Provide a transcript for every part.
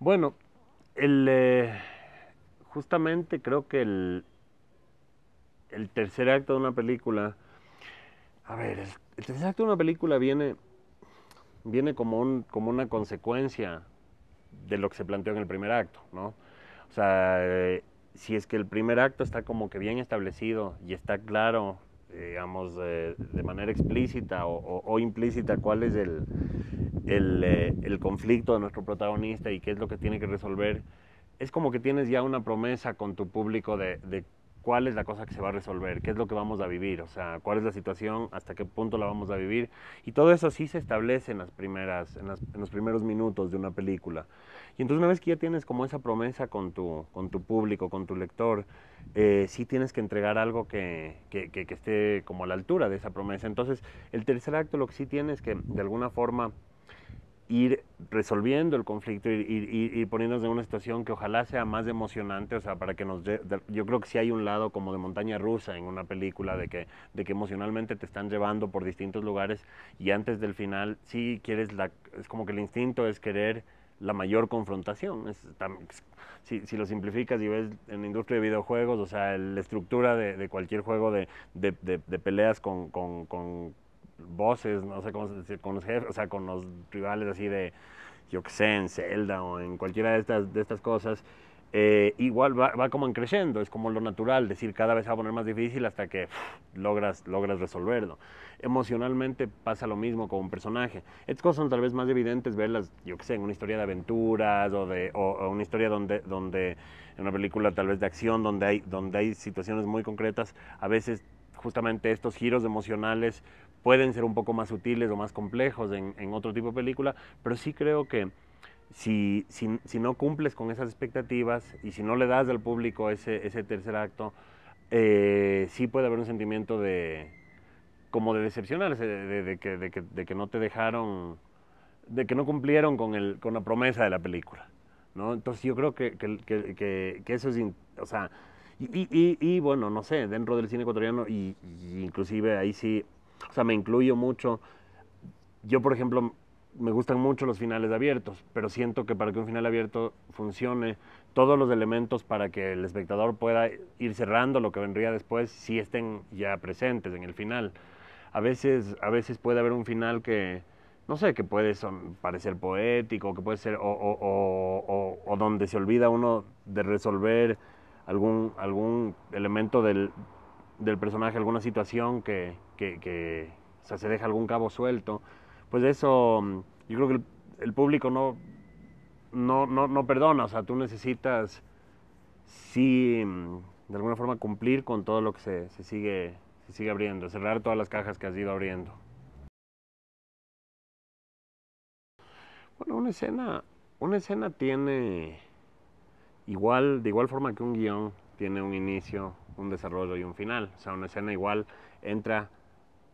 Bueno, el, eh, justamente creo que el, el tercer acto de una película, a ver, el, tercer acto de una película viene, viene como, un, como una consecuencia de lo que se planteó en el primer acto, ¿no? O sea, eh, si es que el primer acto está como que bien establecido y está claro, digamos, de manera explícita o, implícita cuál es el, eh, el, conflicto de nuestro protagonista y qué es lo que tiene que resolver, es como que tienes ya una promesa con tu público de, cuál es la cosa que se va a resolver, qué es lo que vamos a vivir, o sea, cuál es la situación, hasta qué punto la vamos a vivir. Y todo eso sí se establece en, las primeras, en, los primeros minutos de una película. Y entonces una vez que ya tienes como esa promesa con tu, con tu público, con tu lector, eh, sí tienes que entregar algo que, que, que esté como a la altura de esa promesa. Entonces el tercer acto lo que sí tienes es que de alguna forma ir resolviendo el conflicto, y poniéndonos en una situación que ojalá sea más emocionante, o sea, para que nos... yo creo que sí hay un lado como de montaña rusa en una película, de que, de que emocionalmente te están llevando por distintos lugares y antes del final sí quieres la... Es como que el instinto es querer la mayor confrontación. si, si, lo simplificas y ves en la industria de videojuegos, o sea, la estructura de, cualquier juego de, de, peleas con, con voces, no sé cómo se con los jefes, o sea, con los rivales así de, yo que sé, en Zelda o en cualquiera de estas, de estas cosas, eh, igual va, va, como en creciendo, es como lo natural, decir cada vez va a poner más difícil hasta que logras, logras resolverlo. Emocionalmente pasa lo mismo con un personaje. Estas cosas son tal vez más evidentes verlas, yo que sé, en una historia de aventuras o, de, o una historia donde, donde, en una película tal vez de acción, donde hay, donde hay situaciones muy concretas, a veces justamente estos giros emocionales pueden ser un poco más sutiles o más complejos en, otro tipo de película, pero sí creo que si, si, no cumples con esas expectativas y si no le das al público ese, ese tercer acto, eh, sí puede haber un sentimiento de como de decepcionarse, de, que, de, que, de que no te dejaron, de que no cumplieron con, el, con la promesa de la película. ¿no? Entonces yo creo que, que, que eso es, o sea, y, y, y, bueno, no sé, dentro del cine ecuatoriano, y, inclusive ahí sí o sea, me incluyo mucho. Yo, por ejemplo, me gustan mucho los finales abiertos, pero siento que para que un final abierto funcione, todos los elementos para que el espectador pueda ir cerrando lo que vendría después, si estén ya presentes en el final. A veces, a veces puede haber un final que, no sé, que puede parecer poético, que puede ser, o, o, donde se olvida uno de resolver algún, algún elemento del, del personaje, alguna situación que, que, se deja algún cabo suelto. Pues eso, mm, yo creo que el, público no, no, no, perdona, o sea, tú necesitas, sí, mm, de alguna forma cumplir con todo lo que se, se sigue, se sigue abriendo, cerrar todas las cajas que has ido abriendo. Bueno, una escena, una escena tiene, igual, de igual forma que un guión, tiene un inicio, un desarrollo y un final. O sea, una escena igual entra,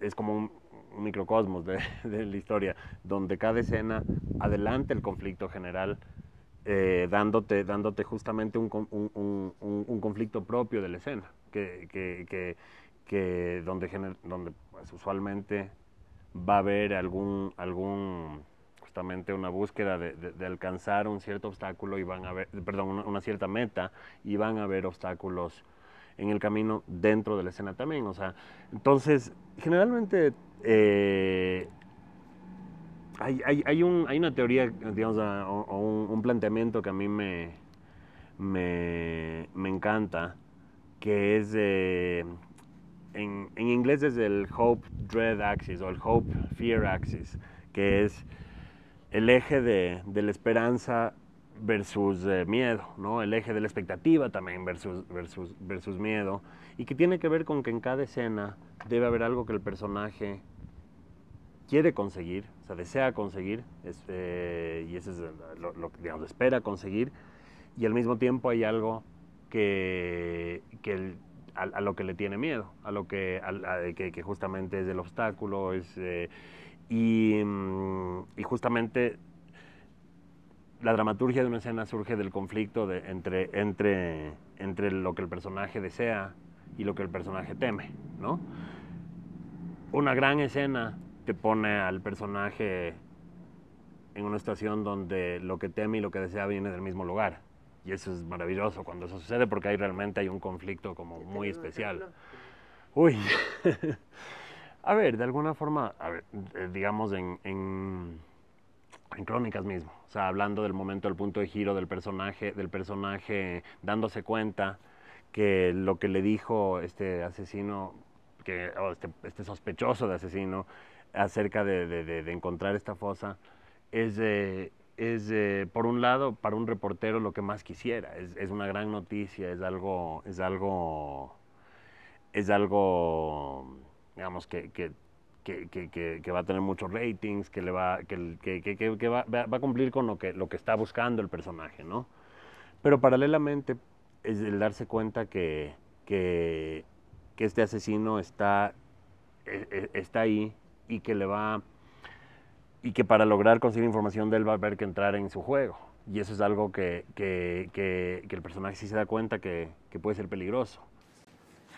es como un, microcosmos de, la historia, donde cada escena adelante el conflicto general, eh, dándote, dándote justamente un, conflicto propio de la escena, que, que, donde, donde pues, usualmente va a haber algún, algún justamente una búsqueda de, alcanzar un cierto obstáculo y van a ver, perdón, una, una cierta meta y van a haber obstáculos en el camino dentro de la escena también. O sea, entonces, generalmente eh, hay, una teoría, digamos, o, un, planteamiento que a mí me, me, encanta, que es, eh, en, inglés es el Hope Dread Axis o el Hope Fear Axis, que es el eje de la esperanza versus eh, miedo, ¿no? El eje de la expectativa también versus, versus, versus miedo. Y que tiene que ver con que en cada escena debe haber algo que el personaje quiere conseguir, o sea, desea conseguir, este, y eso es lo, que digamos, espera conseguir, y al mismo tiempo hay algo que, a, lo que le tiene miedo, a lo que, justamente es el obstáculo, es, eh, mm, y, justamente la dramaturgia de una escena surge del conflicto entre, lo que el personaje desea y lo que el personaje teme, ¿no? Una gran escena te pone al personaje en una estación donde lo que teme y lo que desea viene del mismo lugar. Y eso es maravilloso cuando eso sucede porque ahí realmente hay un conflicto como muy especial. Uy. a ver, de alguna forma, eh, digamos en en Crónicas mismo, o sea, hablando del momento, del punto de giro del personaje, del personaje dándose cuenta que lo que le dijo este asesino, que, este, este, sospechoso de asesino, acerca de, encontrar esta fosa, es, es por un lado, para un reportero lo que más quisiera, es, una gran noticia, es algo, es algo, es algo digamos, que, que, va a tener muchos ratings, que, le va, que, va, a cumplir con lo que, lo que está buscando el personaje, ¿no? Pero paralelamente es el darse cuenta que, que, este asesino está, e, e, está ahí y que le va y que para lograr conseguir información de él va a haber que entrar en su juego. Y eso es algo que, el personaje sí se da cuenta que, puede ser peligroso.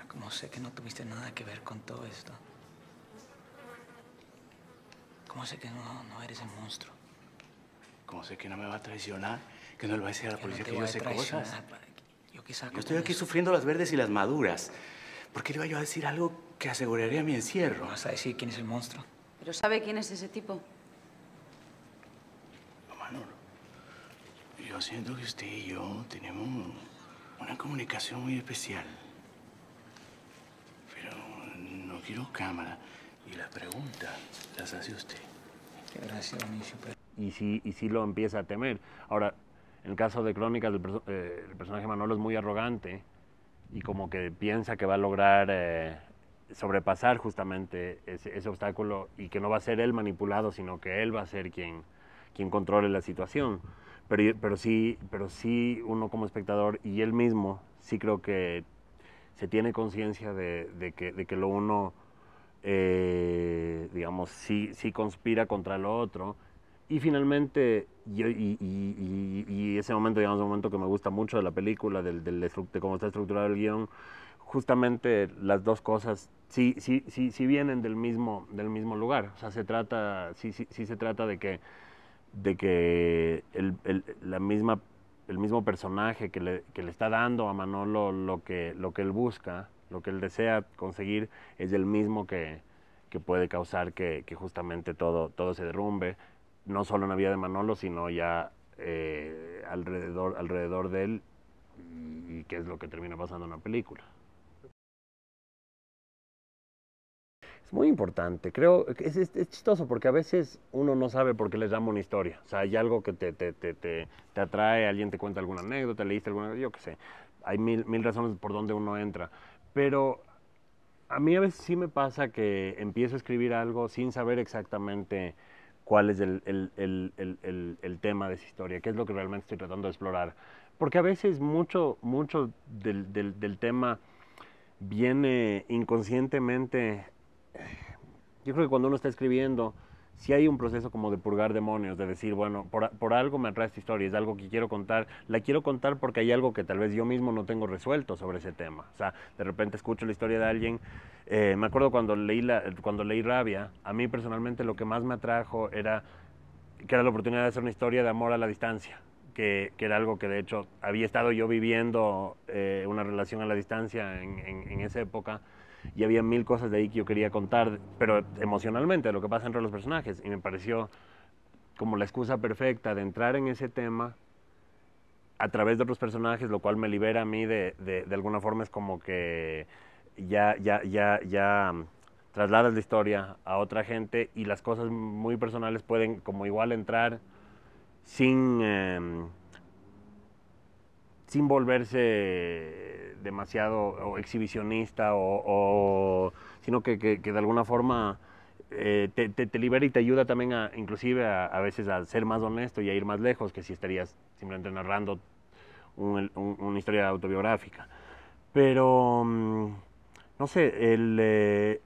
Como sé que no tuviste nada que ver con todo esto? ¿Cómo sé que no, no eres el monstruo? ¿Cómo sé que no me va a traicionar? ¿Que no le va a decir a la policía que yo sé cosas? Yo, estoy aquí sufriendo las verdes y las maduras. ¿Por qué le yo a decir algo que aseguraría mi encierro? ¿Vas a decir quién es el monstruo? ¿Pero sabe quién es ese tipo? Manolo, yo siento que usted y yo tenemos una comunicación muy especial. Pero no quiero cámara. Y las preguntas las hace usted. Gracias, Benicio. Y sí, y sí lo empieza a temer. Ahora, en el caso de Crónicas, el, eh, personaje Manolo es muy arrogante y como que piensa que va a lograr eh, sobrepasar justamente ese, obstáculo y que no va a ser él manipulado, sino que él va a ser quien, quien controle la situación. Pero, pero, sí, pero sí uno como espectador y él mismo sí creo que se tiene conciencia de, que, de que lo uno eh, digamos, sí, conspira contra lo otro. Y finalmente, y, ese momento, digamos, un momento que me gusta mucho de la película, del, de cómo está estructurado el guión, justamente las dos cosas sí, sí, sí, vienen del mismo, del mismo lugar. O sea, se trata, sí, se trata de que, de que el, la misma, el mismo personaje que le, está dando a Manolo lo que, lo que él busca, lo que él desea conseguir es el mismo que, que puede causar que, que, justamente todo, todo se derrumbe, no solo en la vida de Manolo, sino ya eh, alrededor, alrededor de él y, qué es lo que termina pasando en la película. Es muy importante, creo, es, es, chistoso porque a veces uno no sabe por qué les llama una historia. O sea, hay algo que te, te, te, te, te atrae, alguien te cuenta alguna anécdota, leíste alguna, yo qué sé. Hay mil, mil razones por donde uno entra, pero a mí a veces sí me pasa que empiezo a escribir algo sin saber exactamente cuál es el, tema de esa historia, qué es lo que realmente estoy tratando de explorar. Porque a veces mucho, mucho del tema viene inconscientemente. Yo creo que cuando uno está escribiendo, si hay un proceso como de purgar demonios, de decir, bueno, por, algo me atrae esta historia, es algo que quiero contar, la quiero contar porque hay algo que tal vez yo mismo no tengo resuelto sobre ese tema. O sea, de repente escucho la historia de alguien, eh, me acuerdo cuando leí, cuando leí Rabia, a mí personalmente lo que más me atrajo era que era la oportunidad de hacer una historia de amor a la distancia. Que, que, era algo que de hecho había estado yo viviendo eh, una relación a la distancia en, en, en esa época y había mil cosas de ahí que yo quería contar, pero emocionalmente, lo que pasa entre los personajes. Y me pareció como la excusa perfecta de entrar en ese tema a través de otros personajes, lo cual me libera a mí de, alguna forma, es como que ya, ya, ya, ya mm, trasladas la historia a otra gente y las cosas muy personales pueden como igual entrar sin... Em, sin volverse demasiado exhibicionista sino que, de alguna forma eh, te, libera y te ayuda también a, inclusive a, veces a ser más honesto y a ir más lejos que si estarías simplemente narrando una historia autobiográfica. Pero, mm, no sé, el, eh,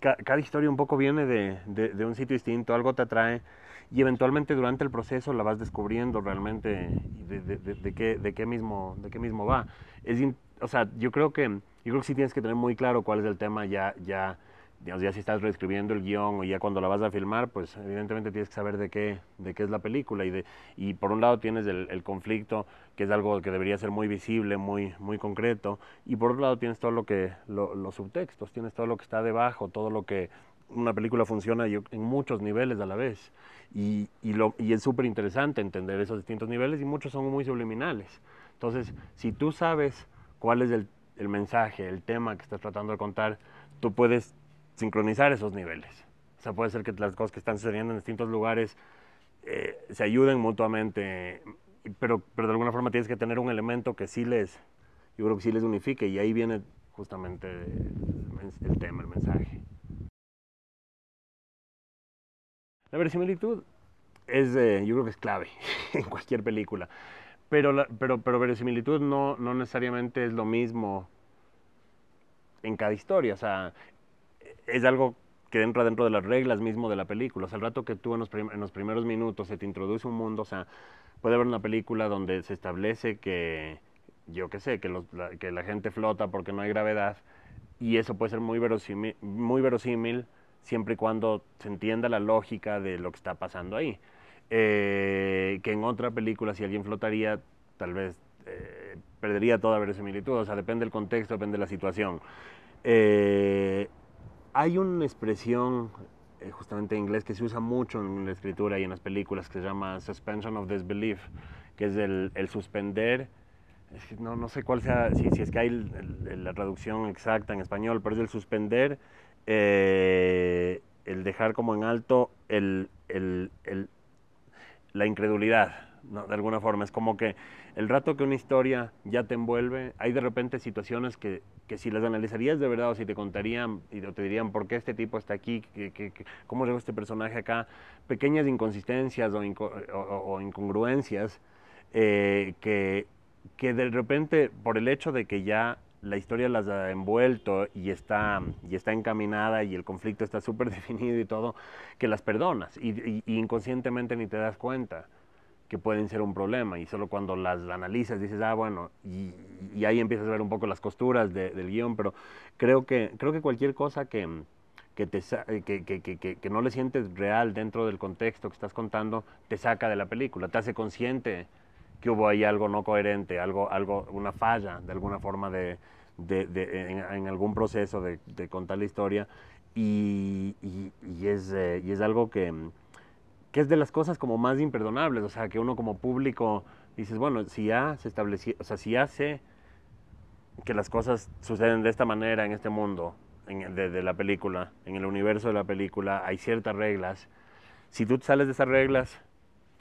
cada, historia un poco viene de un sitio distinto, algo te atrae y eventualmente durante el proceso la vas descubriendo realmente de, de, qué, de, qué, mismo, de qué mismo va. Es o sea, yo creo que yo creo que sí tienes que tener muy claro cuál es el tema ya, ya, ya si estás reescribiendo el guión o ya cuando la vas a filmar, pues evidentemente tienes que saber de qué, de qué es la película. Y, de, y por un lado tienes el, conflicto, que es algo que debería ser muy visible, muy, muy concreto. Y por otro lado tienes todo lo que, los subtextos, tienes todo lo que está debajo, todo lo que una película funciona en muchos niveles a la vez. Y, es súper interesante entender esos distintos niveles y muchos son muy subliminales. Entonces, si tú sabes cuál es el, mensaje, el tema que estás tratando de contar, tú puedes sincronizar esos niveles. O sea, puede ser que las cosas que están sucediendo en distintos lugares eh, se ayuden mutuamente, pero, pero de alguna forma tienes que tener un elemento que sí les, yo creo que sí les unifique y ahí viene justamente el tema, el mensaje. La verosimilitud es, yo creo que es clave en cualquier película, pero, pero, pero verosimilitud no, no necesariamente es lo mismo en cada historia, o sea, es algo que entra dentro de las reglas mismo de la película. O sea, el rato que tú en los, primeros minutos se te introduce un mundo, o sea, puede haber una película donde se establece que, yo qué sé, que, la, que la gente flota porque no hay gravedad, y eso puede ser muy verosimil muy verosímil siempre y cuando se entienda la lógica de lo que está pasando ahí. Eh, que en otra película, si alguien flotaría, tal vez eh, perdería toda verosimilitud. O sea, depende del contexto, depende de la situación. Eh, hay una expresión justamente en inglés que se usa mucho en la escritura y en las películas que se llama suspension of disbelief, que es el, suspender. No, sé cuál sea, si, es que hay la traducción exacta en español, pero es el suspender eh, dejar como en alto el, la incredulidad, de alguna forma. Es como que el rato que una historia ya te envuelve, hay de repente situaciones que, si las analizarías de verdad o si te contarían y te dirían por qué este tipo está aquí, cómo llegó este personaje acá, pequeñas inconsistencias o, incongruencias eh, que, que de repente por el hecho de que ya la historia las ha envuelto y está, y está encaminada y el conflicto está súper definido y todo, que las perdonas y, inconscientemente ni te das cuenta que pueden ser un problema y solo cuando las analizas dices, ah, bueno, y, ahí empiezas a ver un poco las costuras del guión, pero creo que, creo que cualquier cosa que, te, eh, que, que, no le sientes real dentro del contexto que estás contando, te saca de la película, te hace consciente que hubo ahí algo no coherente, algo, algo una falla de alguna forma de, de, de en, algún proceso de, de, contar la historia. Y, y, y es, eh, y es algo que, que es de las cosas como más imperdonables, o sea, que uno como público dices, bueno, si ya se estableció, o sea, si ya sé que las cosas suceden de esta manera en este mundo, en, de, de, la película, en el universo de la película, hay ciertas reglas. Si tú sales de esas reglas,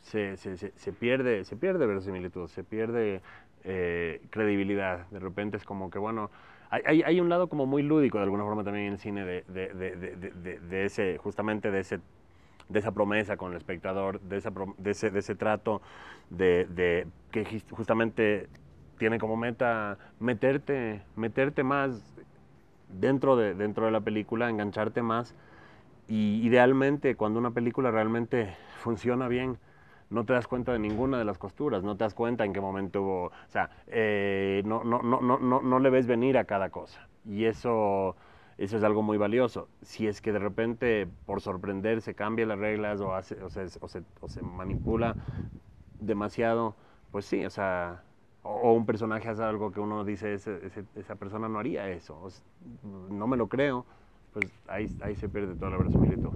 se, pierde, se pierde verosimilitud, se pierde eh, credibilidad. De repente es como que, bueno, hay, un lado como muy lúdico de alguna forma también en el cine de, ese, justamente de ese de esa promesa con el espectador, de, de, ese, trato de, que justamente tiene como meta meterte, meterte más dentro de, dentro de la película, engancharte más. Y idealmente, cuando una película realmente funciona bien, no te das cuenta de ninguna de las costuras, no te das cuenta en qué momento hubo, o sea, eh, no, no, no, no, no, le ves venir a cada cosa. Y eso, eso es algo muy valioso. Si es que de repente, por sorprender, se cambian las reglas o, se, manipula demasiado, pues sí, o sea, o, un personaje hace algo que uno dice, esa persona no haría eso, no me lo creo, pues ahí, se pierde toda la verosimilitud.